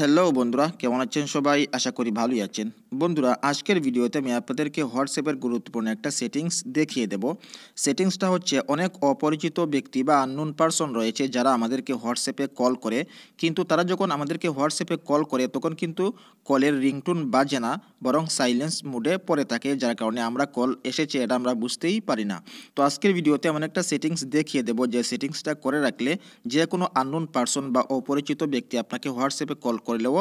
hello বন্ধুরা কেমন আছেন সবাই আশা করি ভালোই আছেন বন্ধুরা আজকের ভিডিওতে আমি আপনাদেরকে হোয়াটসঅ্যাপের গুরুত্বপূর্ণ একটা সেটিংস দেখিয়ে দেব সেটিংসটা হচ্ছে অনেক অপরিচিত ব্যক্তি বা আননোন পারসন রয়েছে যারা আমাদেরকে হোয়াটসঅ্যাপে কল করে কিন্তু তারা যখন আমাদেরকে হোয়াটসঅ্যাপে কল করে তখন কিন্তু কলের রিংটুন বাজে না বরং সাইলেন্স মোডে পড়ে থাকে যার কারণে আমরা কল এসেছে এটা আমরা বুঝতেই পারি না তো আজকের ভিডিওতে আমি একটা সেটিংস দেখিয়ে দেব যে সেটিংসটা করে রাখলে যে কোনো আননোন পার্সন বা অপরিচিত ব্যক্তি আপনাকে হোয়াটসঅ্যাপে কল করলেও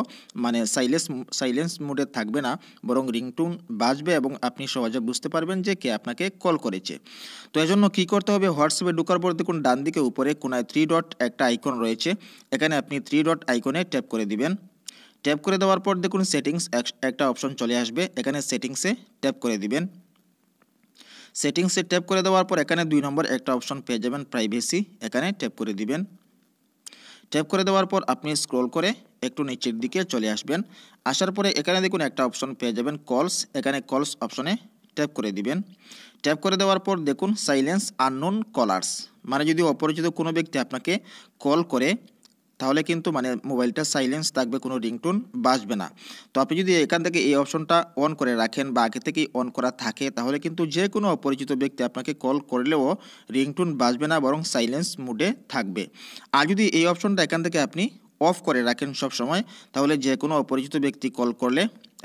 মানে সাইলেন্স সাইলেন্স মোডে থাকবে না বরং রিংটুন বাজবে এবং আপনি সহজে বুঝতে পারবেন যে কে আপনাকে কল করেছে তো এজন্য কি করতে হবে হোয়াটসঅ্যাপে ঢুকার পর দেখুন ডান দিকে উপরে কোনায় থ্রি ডট একটা আইকন রয়েছে এখানে আপনি থ্রি ডট আইকনে ট্যাপ করে দিবেন ট্যাপ করে দেওয়ার পর দেখুন সেটিংস একটা অপশন চলে আসবে এখানে সেটিংসে ট্যাপ করে দিবেন সেটিংসে ট্যাপ করে দেওয়ার পর এখানে দুই নম্বর একটা অপশন পেয়ে যাবেন প্রাইভেসি এখানে ট্যাপ করে দিবেন ট্যাপ করে দেওয়ার পর আপনি স্ক্রল করে একটু নিচের দিকে চলে আসবেন আসার পরে এখানে দেখুন একটা অপশন পেয়ে যাবেন কলস এখানে কলস অপশনে ট্যাপ করে দিবেন ট্যাপ করে দেওয়ার পর দেখুন সাইলেন্স আননোন কলার্স মানে যদি অপরিচিত কোনো ব্যক্তি আপনাকে কল করে তাহলে কিন্তু মানে মোবাইলটা সাইলেন্স থাকবে কোনো রিংটোন বাসবে না তো আপনি যদি এখান থেকে এই অপশনটা অন করে রাখেন বা আগে থেকেই অন করা থাকে তাহলে কিন্তু যে কোনো অপরিচিত ব্যক্তি আপনাকে কল করলেও রিংটোন বাসবে না বরং সাইলেন্স মুডে থাকবে আর যদি এই অপশনটা এখান থেকে আপনি অফ করে রাখেন সব সময় তাহলে যে কোনো অপরিচিত ব্যক্তি কল করলে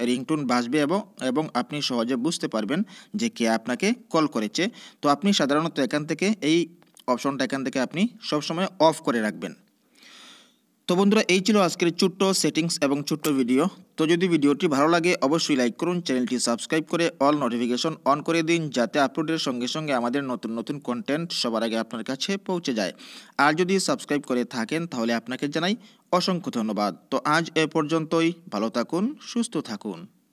রিংটোন বাসবে এবং এবং আপনি সহজে বুঝতে পারবেন যে কে আপনাকে কল করেছে তো আপনি সাধারণত এখান থেকে এই অপশনটা এখান থেকে আপনি সবসময় অফ করে রাখবেন তো বন্ধুরা এই ছিল আজকের ছোট্ট সেটিংস এবং ছোট্ট ভিডিও তো যদি ভিডিওটি ভালো লাগে অবশ্যই লাইক করুন চ্যানেলটি সাবস্ক্রাইব করে অল নোটিফিকেশন অন করে দিন যাতে আপলোডের সঙ্গে সঙ্গে আমাদের নতুন নতুন কন্টেন্ট সবার আগে আপনার কাছে পৌঁছে যায় আর যদি সাবস্ক্রাইব করে থাকেন তাহলে আপনাকে জানাই অসংখ্য ধন্যবাদ তো আজ এ পর্যন্তই ভালো থাকুন সুস্থ থাকুন